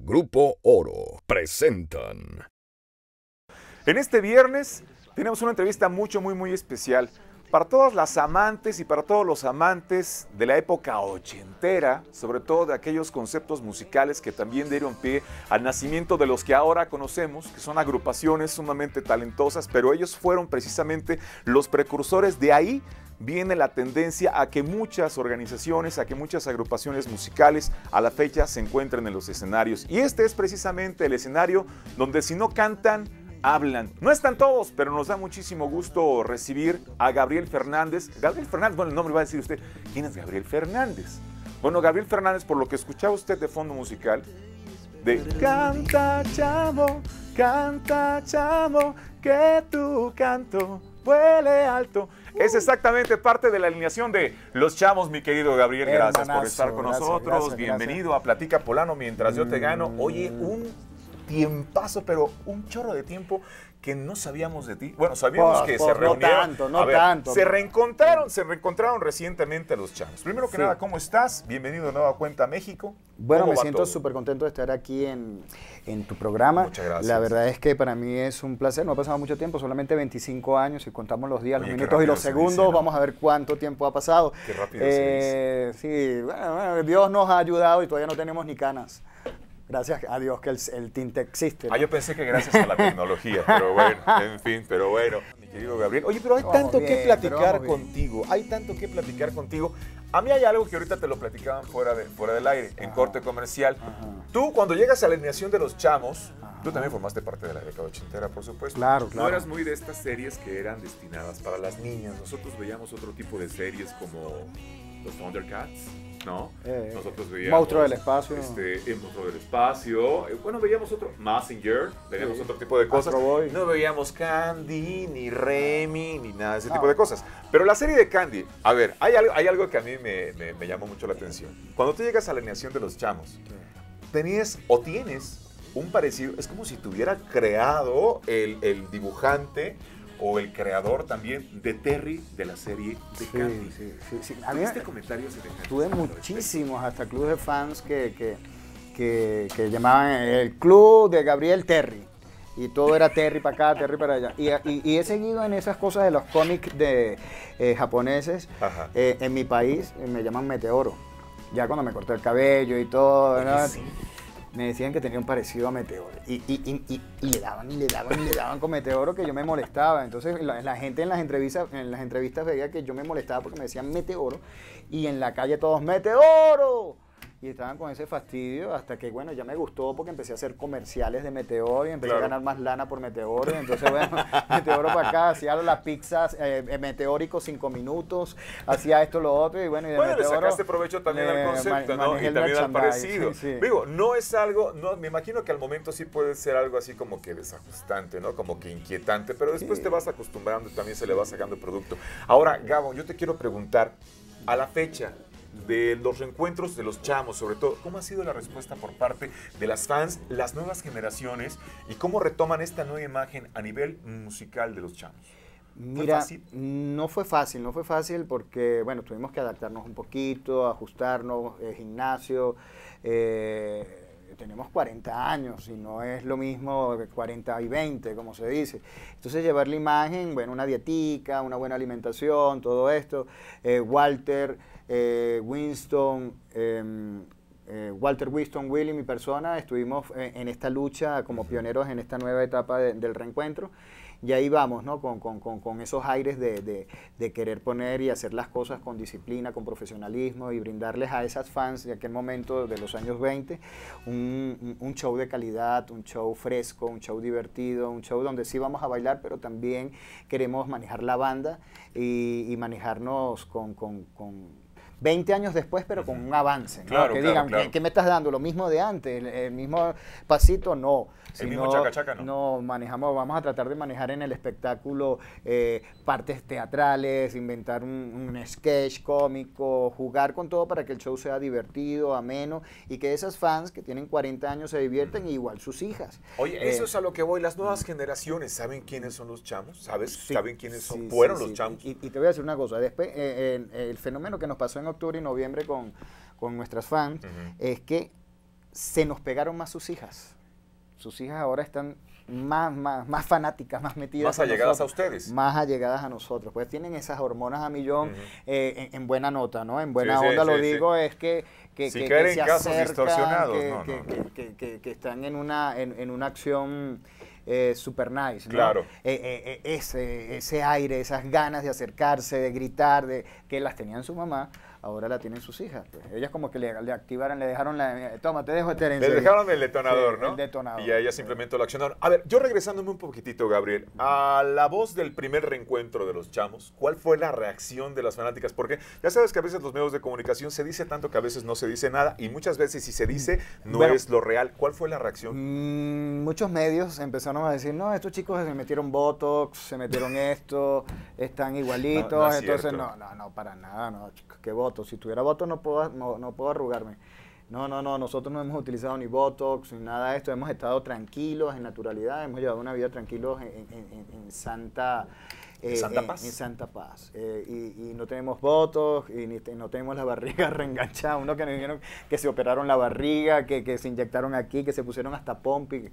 Grupo Oro presentan. En este viernes tenemos una entrevista mucho, muy, muy especial. Para todas las amantes y para todos los amantes de la época ochentera, sobre todo de aquellos conceptos musicales que también dieron pie al nacimiento de los que ahora conocemos, que son agrupaciones sumamente talentosas, pero ellos fueron precisamente los precursores de ahí viene la tendencia a que muchas organizaciones, a que muchas agrupaciones musicales a la fecha se encuentren en los escenarios. Y este es precisamente el escenario donde si no cantan, hablan. No están todos, pero nos da muchísimo gusto recibir a Gabriel Fernández. Gabriel Fernández, bueno, el nombre va a decir usted, ¿quién es Gabriel Fernández? Bueno, Gabriel Fernández, por lo que escuchaba usted de fondo musical, de Canta chamo, canta chamo, que tu canto huele alto. Es exactamente parte de la alineación de Los Chamos, mi querido Gabriel. Gracias por estar con nosotros. Bienvenido a Platica Polano mientras yo te gano. Oye, un paso pero un chorro de tiempo que no sabíamos de ti. Bueno, sabíamos que se reunieron. No tanto, no tanto. Se reencontraron, se reencontraron recientemente los chavos. Primero que nada, ¿cómo estás? Bienvenido de nueva cuenta México. Bueno, me siento súper contento de estar aquí en, tu programa. Muchas gracias. La verdad es que para mí es un placer. No ha pasado mucho tiempo, solamente 25 años. Si contamos los días, los minutos y los segundos, vamos a ver cuánto tiempo ha pasado. Qué rápido eh, Sí, Dios nos ha ayudado y todavía no tenemos ni canas gracias a Dios que el, tinte existe. Ah, yo pensé que gracias a la tecnología, pero bueno, en fin, pero bueno. Mi querido Gabriel, oye, pero hay tanto que platicar contigo, hay tanto que platicar contigo. A mí hay algo que ahorita te lo platicaban fuera, de, fuera del aire, en corte comercial. Tú, cuando llegas a la alineación de los chamos, tú también formaste parte de la década ochentera, por supuesto. Claro, claro. No eras muy de estas series que eran destinadas para las niñas. Nosotros veíamos otro tipo de series como los Thundercats, ¿no? Eh, Nosotros eh, veíamos... Monstruo del Espacio. Este, el del Espacio. Eh, bueno, veíamos otro... Messenger, veíamos otro tipo de cosas. No veíamos Candy, ni Remy, ni nada de ese ah. tipo de cosas. Pero la serie de Candy, a ver, hay algo, que a mí me, llamó mucho la atención. Cuando tú llegas a la alineación de los chamos, tenías o tienes un parecido, es como si tuviera creado el dibujante o el creador también de Terry de la serie de Sí, sí, A mí, Tuve muchísimos, hasta clubes de fans que, llamaban el club de Gabriel Terry. Y todo era Terry para acá, Terry para allá. Y, he seguido en esas cosas de los cómics de eh, japoneses. Eh, en mi país eh, me llaman Meteoro. Ya cuando me corté el cabello y todo. ¿no? me decían que tenía un parecido a Meteoro. Y, y, y, y le daban, y le daban, y le daban con Meteoro que yo me molestaba. Entonces la, la, gente en las, entrevistas, en las entrevistas veía que yo me molestaba porque me decían Meteoro. Y en la calle todos, ¡Meteoro! y estaban con ese fastidio hasta que, bueno, ya me gustó porque empecé a hacer comerciales de Meteoro y empecé a ganar más lana por Meteoro. Entonces, bueno, Meteoro para acá, hacía las pizzas eh, eh, meteórico cinco minutos, hacía esto, lo otro y bueno, y de bueno, meteoro, sacaste provecho también al concepto, ¿no? Y también al parecido. Digo, no es algo, no, me imagino que al momento sí puede ser algo así como que desajustante, ¿no? Como que inquietante, pero después te vas acostumbrando y también se le va sacando el producto. Ahora, Gabo, yo te quiero preguntar, a la fecha, de los reencuentros de los chamos, sobre todo. ¿Cómo ha sido la respuesta por parte de las fans, las nuevas generaciones y cómo retoman esta nueva imagen a nivel musical de los chamos? Mira, no fue fácil, no fue fácil porque, bueno, tuvimos que adaptarnos un poquito, ajustarnos, eh, gimnasio. Eh, tenemos 40 años y no es lo mismo 40 y 20, como se dice. Entonces llevar la imagen, bueno, una dietica, una buena alimentación, todo esto. Eh, Walter eh, Winston, em, eh, Walter Winston, y mi persona, estuvimos eh, en esta lucha como pioneros en esta nueva etapa del reencuentro y ahí vamos, ¿no? Con, esos aires de, querer poner y hacer las cosas con disciplina, con profesionalismo y brindarles a esas fans de aquel momento de los años 20 un, un show de calidad, un show fresco, un show divertido, un show donde sí vamos a bailar, pero también queremos manejar la banda y, manejarnos con 20 años después, pero con un avance. ¿no? que digan, ¿qué, me estás dando? Lo mismo de antes, el, mismo pasito, no. el mismo no, chaca, chaca, no. No, manejamos, vamos a tratar de manejar en el espectáculo eh, partes teatrales, inventar un, sketch cómico, jugar con todo para que el show sea divertido, ameno y que esas fans que tienen 40 años se divierten, igual sus hijas. Oye, eh, eso es a lo que voy. Las nuevas generaciones saben quiénes son los chamos, ¿sabes? saben quiénes son, fueron los chamos. Y, te voy a decir una cosa, después, eh, el fenómeno que nos pasó en octubre y noviembre con, con nuestras fans, es que se nos pegaron más sus hijas. Sus hijas ahora están más, más, más fanáticas, más metidas. Más allegadas a, ustedes. Más allegadas a nosotros. Pues tienen esas hormonas a millón eh, en, buena nota, ¿no? En buena onda lo digo, es que... que que, se que, que, están en una, en, una acción... Eh, super nice. Claro. Eh, ese, ese aire, esas ganas de acercarse, de gritar, de, que las tenían su mamá, ahora la tienen sus hijas. Pues. Ellas como que le, activaron, le dejaron la... Toma, te dejo Le dejaron el detonador, ¿no? detonador. Y a ellas simplemente lo accionaron. A ver, yo regresándome un poquitito, Gabriel, a la voz del primer reencuentro de los chamos, ¿cuál fue la reacción de las fanáticas? Porque ya sabes que a veces los medios de comunicación se dice tanto que a veces no se dice nada y muchas veces si se dice no es lo real. ¿Cuál fue la reacción? Mm, muchos medios empezaron a decir, no, estos chicos se metieron Botox, se metieron esto, están igualitos, entonces no, no, no, para nada, no, chicos, qué si tuviera votos no puedo, no, puedo arrugarme. No, no, no, nosotros no hemos utilizado ni Botox ni nada de esto, hemos estado tranquilos, en naturalidad, hemos llevado una vida tranquilos en, santa, paz. Eh, y, no tenemos votos, y ni, no tenemos la barriga reenganchada. Uno que nos dijeron que se operaron la barriga, que, que se inyectaron aquí, que se pusieron hasta pompi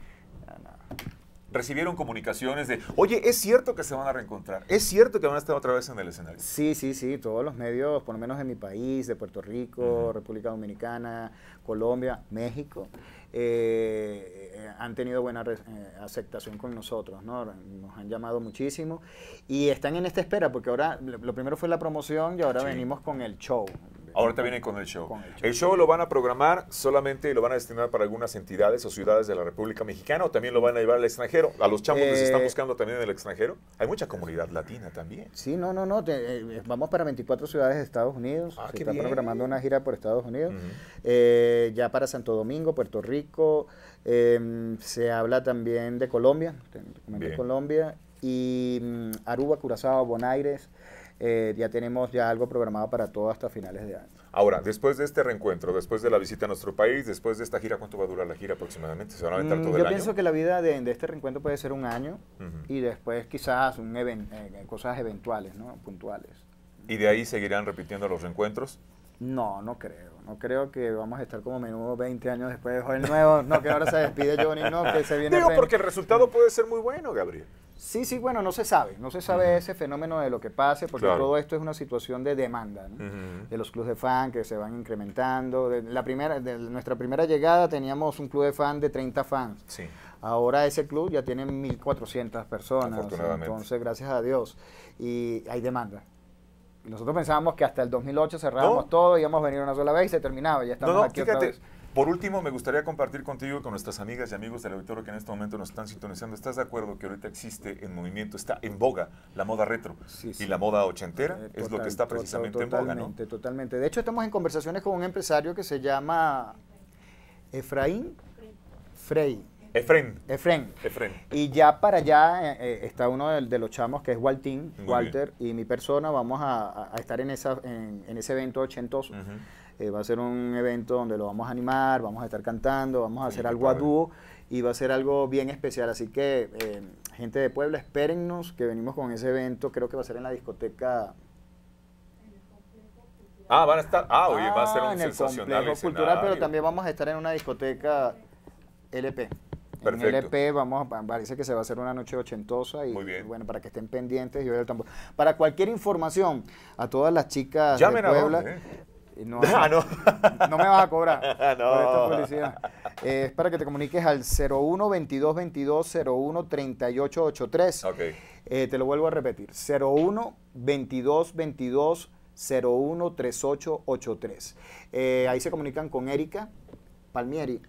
recibieron comunicaciones de, oye, es cierto que se van a reencontrar, es cierto que van a estar otra vez en el escenario. Sí, sí, sí, todos los medios, por lo menos en mi país, de Puerto Rico, República Dominicana, Colombia, México, eh, eh, han tenido buena eh, aceptación con nosotros, ¿no? Nos han llamado muchísimo y están en esta espera porque ahora lo primero fue la promoción y ahora venimos con el show. Ahorita viene con el show. el, show. lo van a programar solamente y lo van a destinar para algunas entidades o ciudades de la República Mexicana o también lo van a llevar al extranjero. A los chamos les están eh, buscando también en el extranjero. Hay mucha comunidad latina también. Sí, no, no, no. Eh, eh, vamos para 24 ciudades de Estados Unidos. Ah, se está programando una gira por Estados Unidos. ya para Santo Domingo, Puerto Rico. Em, se habla también de Colombia. Colombia. Y mm, Aruba, Curazao, Bonaire. Eh, ya tenemos ya algo programado para todo hasta finales de año. Ahora, después de este reencuentro, después de la visita a nuestro país, después de esta gira, ¿cuánto va a durar la gira aproximadamente? ¿Se van a aventar mm, todo el año? Yo pienso que la vida de, este reencuentro puede ser un año y después quizás un eh, cosas eventuales, ¿no? puntuales. ¿Y de ahí seguirán repitiendo los reencuentros? No, no creo. No creo que vamos a estar como menudo 20 años después de Joel Nuevo. No, que ahora se despide Johnny, no, que se viene. Digo, porque el resultado puede ser muy bueno, Gabriel. Sí, sí, bueno, no se sabe, no se sabe ese fenómeno de lo que pase, porque todo esto es una situación de demanda, de los clubes de fan que se van incrementando. De la primera, de nuestra primera llegada teníamos un club de fan de 30 fans. Ahora ese club ya tiene 1.400 personas, entonces gracias a Dios. Y hay demanda. Nosotros pensábamos que hasta el 2008 cerrábamos todo, íbamos a venir una sola vez y se terminaba, ya estamos aquí otra vez. Por último, me gustaría compartir contigo con nuestras amigas y amigos del auditorio que en este momento nos están sintonizando. ¿Estás de acuerdo que ahorita existe en movimiento, está en boga la moda retro y la moda ochentera? Eh, es lo que está precisamente en boga, ¿no? Totalmente, totalmente. De hecho, estamos en conversaciones con un empresario que se llama Efraín Frey. Efren. Efren. Efraín. Y ya para allá eh, eh, está uno de, los chamos que es Waltín, Walter, y mi persona. Vamos a, estar en, esa, ese evento ochentoso. Eh, va a ser un evento donde lo vamos a animar, vamos a estar cantando, vamos a hacer algo a dúo y va a ser algo bien especial. Así que, eh, gente de Puebla, espérennos que venimos con ese evento. Creo que va a ser en la discoteca. Ah, van a estar. Ah, oye, va a ser ah, un en el complejo cultural, pero también vamos a estar en una discoteca LP. Perfecto. En LP vamos parece que se va a hacer una noche ochentosa y bueno, para que estén pendientes y el tambor. Para cualquier información a todas las chicas de Puebla, eh. Eh, ah, no, me vas a cobrar eh, es para que te comuniques al 01 22 22 01 38 83. te lo vuelvo a repetir. 01 22 22 01 38 83. ahí se comunican con Erika Palmieri.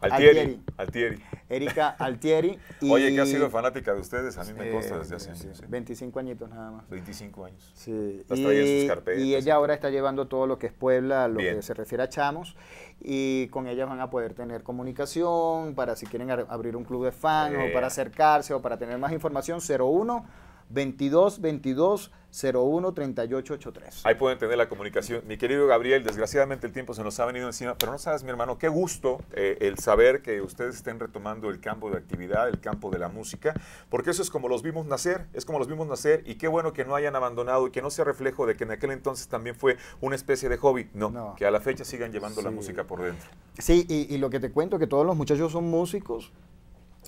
Altieri. Altieri. Erika Altieri. Oye, que ha sido fanática de ustedes, a mí me consta desde hace 25 ¿eh? añitos nada más. 25 años. Sí. y, Y ella ahora está llevando todo lo que es Puebla, lo que se refiere a Chamos, y con ella van a poder tener comunicación para si quieren abrir un club de fans o para eh. acercarse o para tener más información, 01 22 22 01 38 83. Ahí pueden tener la comunicación. Mi querido Gabriel, desgraciadamente el tiempo se nos ha venido encima, pero no sabes, mi hermano, qué gusto eh, el saber que ustedes estén retomando el campo de actividad, el campo de la música, porque eso es como los vimos nacer, es como los vimos nacer, y qué bueno que no hayan abandonado y que no sea reflejo de que en aquel entonces también fue una especie de hobby. No, que a la fecha sigan llevando la música por dentro. Sí, y, lo que te cuento, que todos los muchachos son músicos,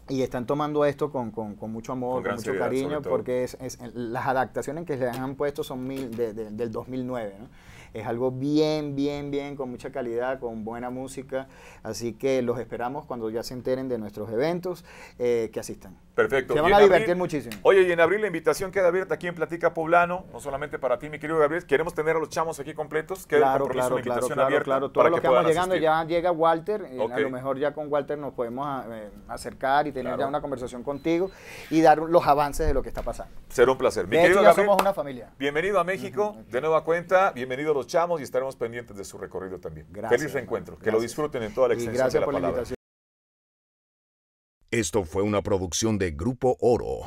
y están tomando esto con, con, mucho amor, con, mucho cariño, porque es, las adaptaciones que le han puesto son mil, del 2009. ¿no? Es algo bien, bien, bien, con mucha calidad, con buena música. Así que los esperamos cuando ya se enteren de nuestros eventos, eh, que asistan. Perfecto. Se van a divertir muchísimo. Oye, y en abril la invitación queda abierta aquí en Platica Poblano, no solamente para ti, mi querido Gabriel. Queremos tener a los chamos aquí completos. Queda claro, claro, invitación claro, abierta claro, que, vamos llegando, ya llega Walter. Eh, a lo mejor ya con Walter nos podemos ah, eh, acercar y tener ya una conversación contigo y dar los avances de lo que está pasando. Será un placer. Mi ya somos una familia. Bienvenido a México, de nueva cuenta. Bienvenido los chamos y estaremos pendientes de su recorrido también. Gracias, Feliz reencuentro. Que lo disfruten en toda la extensión gracias de la por palabra. La invitación. Esto fue una producción de Grupo Oro